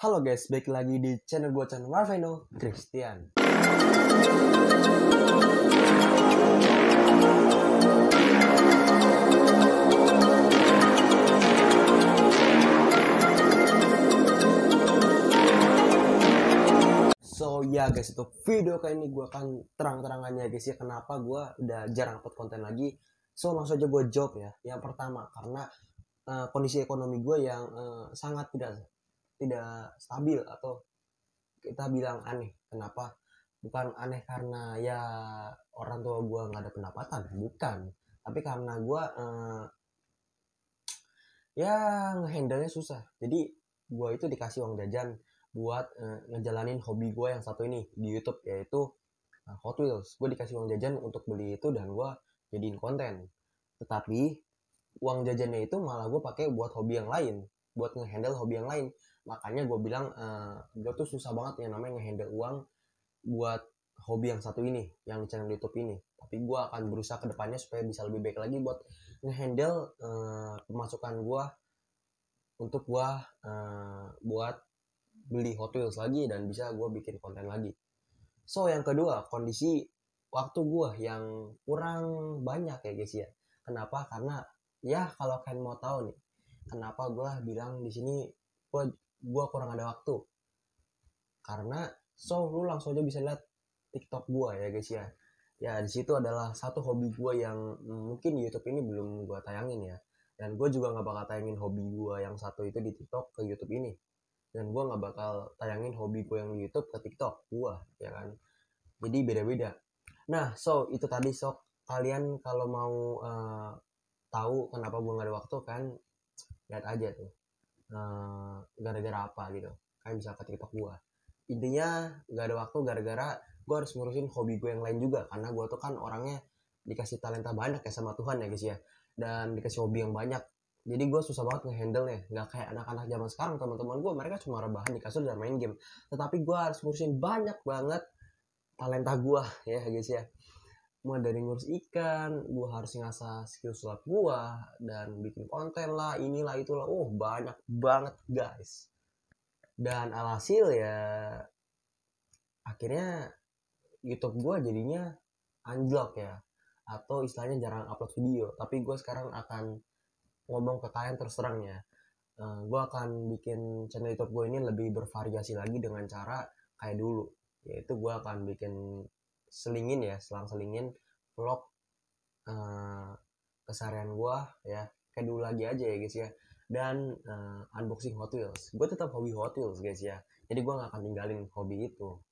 Halo guys, balik lagi di channel gue channel Marveno Christian. So ya guys, untuk video kali ini gue akan terang-terangannya guys ya kenapa gue udah jarang upload konten lagi. So langsung aja gue jawab ya. Yang pertama karena uh, kondisi ekonomi gue yang uh, sangat tidak tidak stabil atau kita bilang aneh kenapa bukan aneh karena ya orang tua gue nggak ada pendapatan bukan tapi karena gue eh, ya ngehandle susah jadi gue itu dikasih uang jajan buat eh, ngejalanin hobi gue yang satu ini di YouTube yaitu eh, Hot Wheels gue dikasih uang jajan untuk beli itu dan gue jadiin konten tetapi uang jajannya itu malah gue pakai buat hobi yang lain buat ngehandle hobi yang lain makanya gue bilang uh, eh, gue tuh susah banget yang namanya ngehandle uang buat hobi yang satu ini yang channel YouTube ini tapi gue akan berusaha kedepannya supaya bisa lebih baik lagi buat ngehandle uh, pemasukan gue untuk gue uh, buat beli Hot Wheels lagi dan bisa gue bikin konten lagi so yang kedua kondisi waktu gue yang kurang banyak ya guys ya kenapa karena ya kalau kalian mau tahu nih kenapa gue bilang di sini gue gue kurang ada waktu karena so lu langsung aja bisa lihat TikTok gue ya guys ya ya di situ adalah satu hobi gue yang mungkin YouTube ini belum gue tayangin ya dan gue juga nggak bakal tayangin hobi gue yang satu itu di TikTok ke YouTube ini dan gue nggak bakal tayangin hobi gue yang di YouTube ke TikTok gue ya kan jadi beda-beda nah so itu tadi sok kalian kalau mau uh, tahu kenapa gue nggak ada waktu kan lihat aja tuh gara eh, gara-gara apa gitu kayak bisa ke tiktok gue intinya gak ada waktu gara-gara gue harus ngurusin hobi gue yang lain juga karena gue tuh kan orangnya dikasih talenta banyak ya sama Tuhan ya guys ya dan dikasih hobi yang banyak jadi gue susah banget ngehandle nya nggak kayak anak-anak zaman sekarang teman-teman gue mereka cuma rebahan di kasur dan main game tetapi gue harus ngurusin banyak banget talenta gue ya guys ya mulai dari ngurus ikan gue harus ngasah skill sulap gue dan bikin konten lah inilah itulah oh banyak banget guys dan alhasil ya akhirnya YouTube gue jadinya anjlok ya atau istilahnya jarang upload video tapi gue sekarang akan ngomong ke kalian terus terang ya uh, eh, gue akan bikin channel YouTube gue ini lebih bervariasi lagi dengan cara kayak dulu yaitu gue akan bikin selingin ya selang selingin vlog uh, keseharian gue ya kayak dulu lagi aja ya guys ya dan uh, unboxing Hot Wheels gue tetap hobi Hot Wheels guys ya jadi gue nggak akan ninggalin hobi itu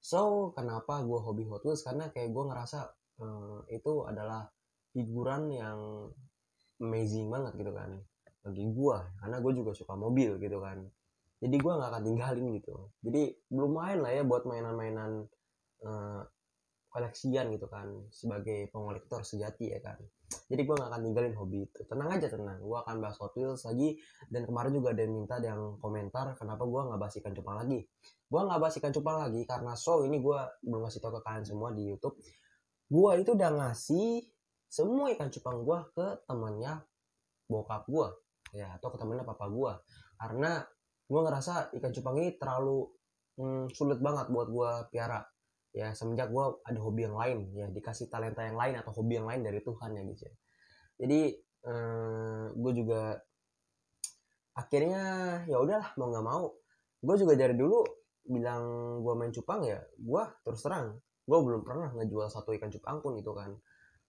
so kenapa gue hobi Hot Wheels karena kayak gue ngerasa uh, itu adalah hiburan yang amazing banget gitu kan bagi gue karena gue juga suka mobil gitu kan jadi gue nggak akan tinggalin gitu jadi belum main lah ya buat mainan-mainan uh, koleksian gitu kan sebagai pengolektor sejati ya kan jadi gue gak akan ninggalin hobi itu tenang aja tenang gue akan bahas Hot Wheels lagi dan kemarin juga ada yang minta ada yang komentar kenapa gue gak bahas ikan cupang lagi gue gak bahas ikan cupang lagi karena so ini gue belum ngasih tau ke kalian semua di YouTube gue itu udah ngasih semua ikan cupang gue ke temannya bokap gue ya atau ke temannya papa gue karena gue ngerasa ikan cupang ini terlalu hmm, sulit banget buat gue piara ya semenjak gue ada hobi yang lain ya dikasih talenta yang lain atau hobi yang lain dari Tuhan ya gitu ya. jadi eh, gue juga akhirnya ya udahlah mau nggak mau gue juga dari dulu bilang gue main cupang ya gue terus terang gue belum pernah ngejual satu ikan cupang pun gitu kan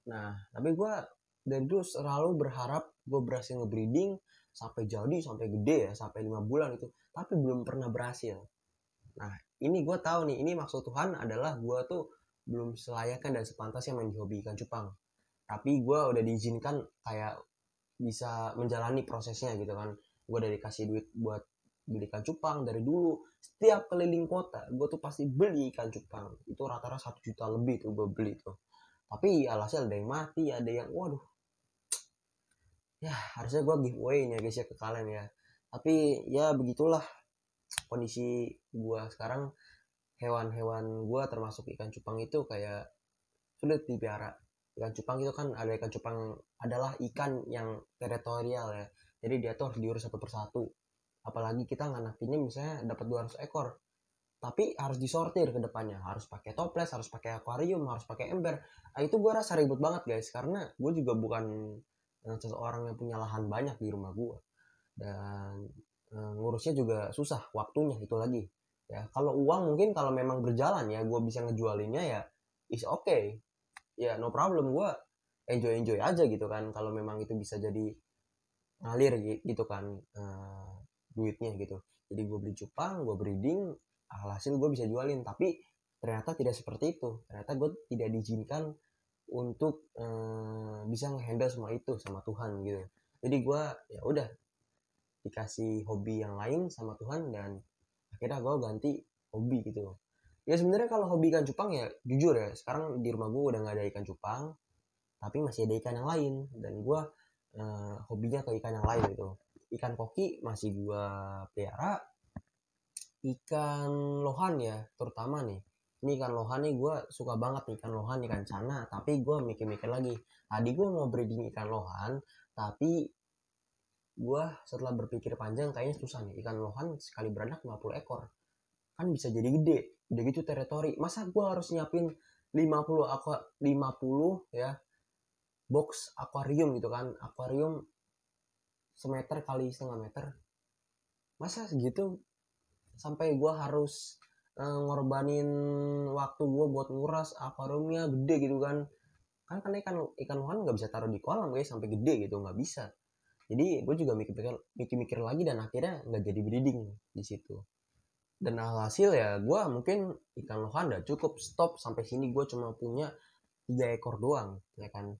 nah tapi gue dan dulu selalu berharap gue berhasil ngebreeding sampai jadi sampai gede ya sampai lima bulan itu tapi belum pernah berhasil Nah, ini gue tahu nih, ini maksud Tuhan adalah gue tuh belum selayaknya dan sepantasnya hobi ikan cupang. Tapi gue udah diizinkan kayak bisa menjalani prosesnya gitu kan. Gue udah dikasih duit buat beli ikan cupang dari dulu. Setiap keliling kota, gue tuh pasti beli ikan cupang. Itu rata-rata satu juta lebih tuh gue beli tuh. Tapi alhasil ada yang mati, ada yang waduh. Ya harusnya gue giveaway-nya guys ya ke kalian ya. Tapi ya begitulah kondisi gua sekarang hewan-hewan gua termasuk ikan cupang itu kayak sulit dipiara ikan cupang itu kan ada ikan cupang adalah ikan yang teritorial ya jadi dia tuh harus diurus satu persatu apalagi kita nganakinnya misalnya dapat 200 ekor tapi harus disortir ke depannya harus pakai toples harus pakai akuarium harus pakai ember nah, itu gue rasa ribet banget guys karena gue juga bukan eh, seseorang yang punya lahan banyak di rumah gue dan Eh, ngurusnya juga susah waktunya itu lagi ya kalau uang mungkin kalau memang berjalan ya gue bisa ngejualinnya ya is okay ya no problem gue enjoy enjoy aja gitu kan kalau memang itu bisa jadi ngalir gitu kan uh, duitnya gitu jadi gue beli cupang gue breeding alhasil gue bisa jualin tapi ternyata tidak seperti itu ternyata gue tidak diizinkan untuk uh, bisa ngehandle semua itu sama Tuhan gitu jadi gue ya udah dikasih hobi yang lain sama Tuhan dan akhirnya gue ganti hobi gitu ya sebenarnya kalau hobi ikan cupang ya jujur ya sekarang di rumah gue udah nggak ada ikan cupang tapi masih ada ikan yang lain dan gue eh, hobinya ke ikan yang lain gitu ikan koki masih gue pelihara ikan lohan ya terutama nih ini ikan lohan nih gue suka banget nih ikan lohan ikan cana tapi gue mikir-mikir lagi tadi gue mau breeding ikan lohan tapi gue setelah berpikir panjang kayaknya susah nih ikan lohan sekali beranak 50 ekor kan bisa jadi gede udah gitu teritori masa gue harus nyiapin 50 aku 50 ya box akuarium gitu kan akuarium semeter kali setengah meter masa segitu sampai gue harus e, ngorbanin waktu gue buat nguras akuariumnya gede gitu kan kan kan ikan ikan lohan nggak bisa taruh di kolam guys sampai gede gitu nggak bisa jadi gue juga mikir-mikir lagi dan akhirnya nggak jadi breeding di situ dan alhasil ya gue mungkin ikan lohan udah cukup stop sampai sini gue cuma punya tiga ekor doang ya kan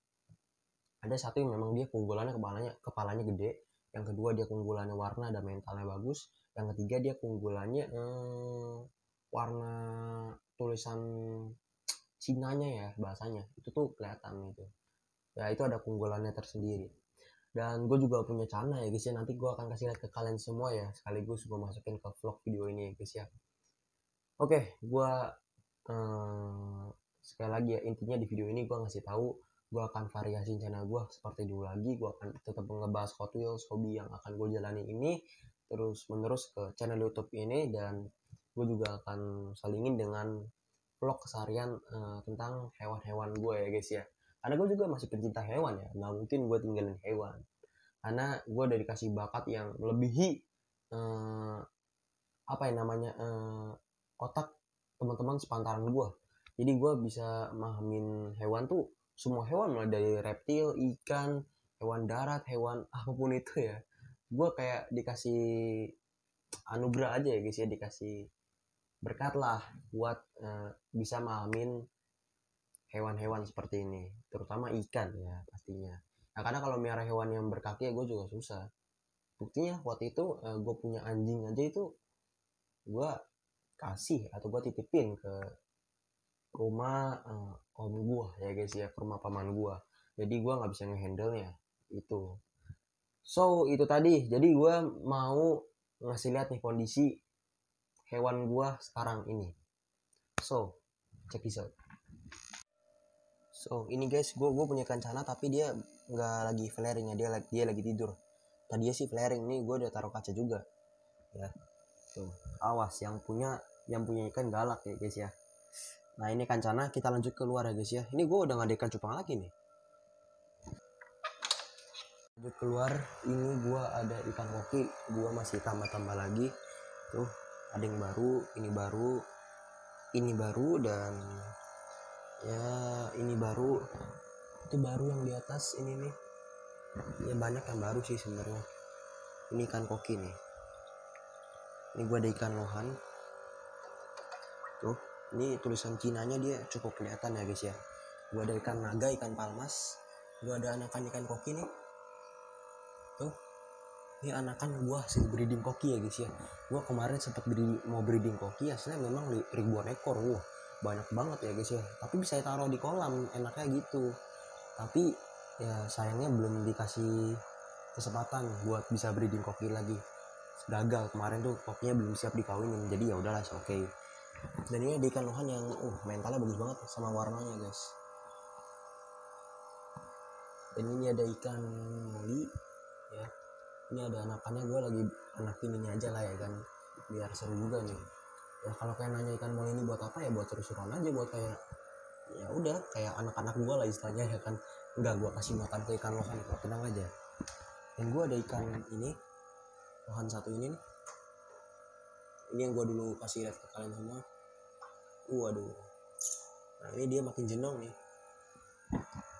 ada satu yang memang dia keunggulannya kepalanya kepalanya gede yang kedua dia keunggulannya warna dan mentalnya bagus yang ketiga dia keunggulannya eh, warna tulisan Cinanya ya bahasanya itu tuh kelihatan itu. ya itu ada keunggulannya tersendiri dan gue juga punya channel ya guys ya nanti gue akan kasih lihat ke kalian semua ya sekaligus gue masukin ke vlog video ini ya guys ya oke gue eh, sekali lagi ya intinya di video ini gue ngasih tahu gue akan variasi channel gue seperti dulu lagi gue akan tetap ngebahas Hot Wheels hobi yang akan gue jalani ini terus menerus ke channel YouTube ini dan gue juga akan salingin dengan vlog keseharian uh, tentang hewan-hewan gue ya guys ya karena gue juga masih pencinta hewan ya nggak mungkin gue tinggalin hewan karena gue udah dikasih bakat yang melebihi eh, apa ya namanya eh, otak teman-teman sepantaran gue jadi gue bisa menghamin hewan tuh semua hewan mulai dari reptil ikan hewan darat hewan apapun itu ya gue kayak dikasih anugerah aja ya guys ya dikasih berkat lah buat uh, bisa mahamin hewan-hewan seperti ini terutama ikan ya pastinya nah karena kalau miara hewan yang berkaki ya gue juga susah buktinya waktu itu uh, eh, gue punya anjing aja itu gue kasih atau gue titipin ke rumah uh, om gue ya guys ya ke rumah paman gue jadi gue nggak bisa ngehandle nya itu so itu tadi jadi gue mau ngasih lihat nih kondisi hewan gue sekarang ini so check this out oh ini guys, gue gue punya kancana tapi dia nggak lagi flaring ya, dia lagi dia lagi tidur. Tadi sih flaring nih, gue udah taruh kaca juga. Ya, tuh awas yang punya yang punya ikan galak ya guys ya. Nah ini kancana kita lanjut keluar ya guys ya. Ini gue udah nggak ngadekan cupang lagi nih. Lanjut keluar, ini gue ada ikan koki, gue masih tambah-tambah lagi. Tuh ada yang baru, ini baru, ini baru dan ya ini baru itu baru yang di atas ini nih ya banyak yang baru sih sebenarnya ini ikan koki nih ini gua ada ikan lohan tuh ini tulisan Cinanya dia cukup kelihatan ya guys ya gua ada ikan naga ikan palmas gua ada anakan ikan koki nih tuh ini anakan gua hasil breeding koki ya guys ya gua kemarin sempat mau breeding koki hasilnya memang ribuan ekor wah wow banyak banget ya guys ya tapi bisa taruh di kolam enaknya gitu tapi ya sayangnya belum dikasih kesempatan buat bisa breeding koki lagi gagal kemarin tuh kokinya belum siap dikawinin jadi ya udahlah oke okay. dan ini ada ikan lohan yang uh mentalnya bagus banget ya sama warnanya guys dan ini ada ikan muli ya ini ada anakannya gue lagi anakin ini aja lah ya kan biar seru juga nih nah kalau kayak nanya ikan mole ini buat apa ya buat seru-seruan aja buat kayak ya udah kayak anak-anak gue lah istilahnya ya kan nggak gue kasih makan ke ikan lohan kok tenang aja dan gue ada ikan ini lohan satu ini nih ini yang gue dulu kasih lihat ke kalian semua waduh nah ini dia makin jenong nih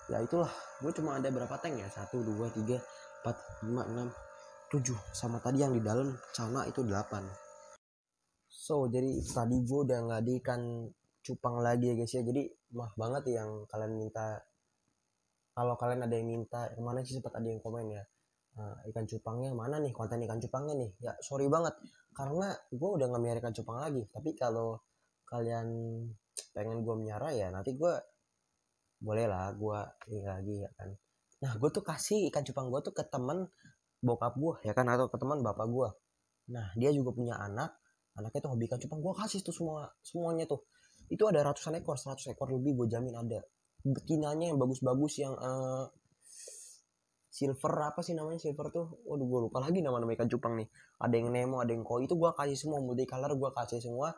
ya itulah gue cuma ada berapa tank ya satu dua tiga empat lima enam tujuh sama tadi yang di dalam sana itu delapan So jadi tadi gue udah di ngadikan cupang lagi ya guys ya. Jadi mah banget yang kalian minta. Kalau kalian ada yang minta, mana sih sempat ada yang komen ya. uh, ikan cupangnya mana nih konten ikan cupangnya nih ya sorry banget karena gue udah nggak ikan cupang lagi tapi kalau kalian pengen gue menyara ya nanti gue boleh lah gue ini lagi ya kan nah gue tuh kasih ikan cupang gue tuh ke temen bokap gue ya kan atau ke teman bapak gue nah dia juga punya anak anaknya tuh hobi ikan cupang gue kasih tuh semua semuanya tuh itu ada ratusan ekor seratus ekor lebih gue jamin ada betinanya yang bagus-bagus yang uh, silver apa sih namanya silver tuh waduh gue lupa lagi nama-nama ikan cupang nih ada yang nemo ada yang koi itu gue kasih semua multicolor gue kasih semua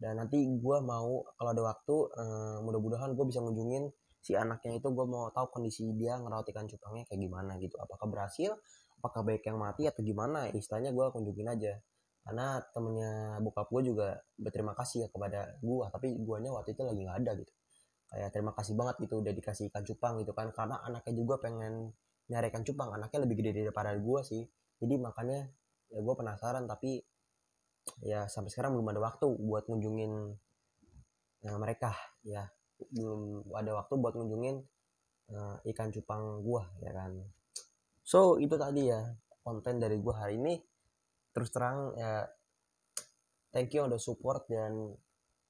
dan nanti gue mau kalau ada waktu uh, mudah-mudahan gue bisa ngunjungin si anaknya itu gue mau tahu kondisi dia ngerawat ikan cupangnya kayak gimana gitu apakah berhasil apakah baik yang mati atau gimana istilahnya gue kunjungin aja karena temennya bokap gue juga berterima kasih ya kepada gue tapi guanya waktu itu lagi nggak ada gitu kayak terima kasih banget gitu udah dikasih ikan cupang gitu kan karena anaknya juga pengen nyari ikan cupang anaknya lebih gede daripada gue sih jadi makanya ya gue penasaran tapi ya sampai sekarang belum ada waktu buat ngunjungin ya, mereka ya belum ada waktu buat ngunjungin uh, ikan cupang gue ya kan so itu tadi ya konten dari gue hari ini terus terang ya thank you udah support dan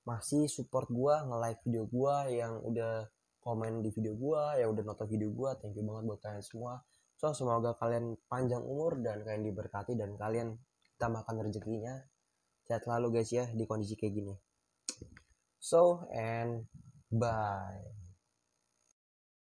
masih support gue nge-like video gue yang udah komen di video gue yang udah nonton video gue thank you banget buat kalian semua so semoga kalian panjang umur dan kalian diberkati dan kalian tambahkan rezekinya sehat selalu guys ya di kondisi kayak gini so and bye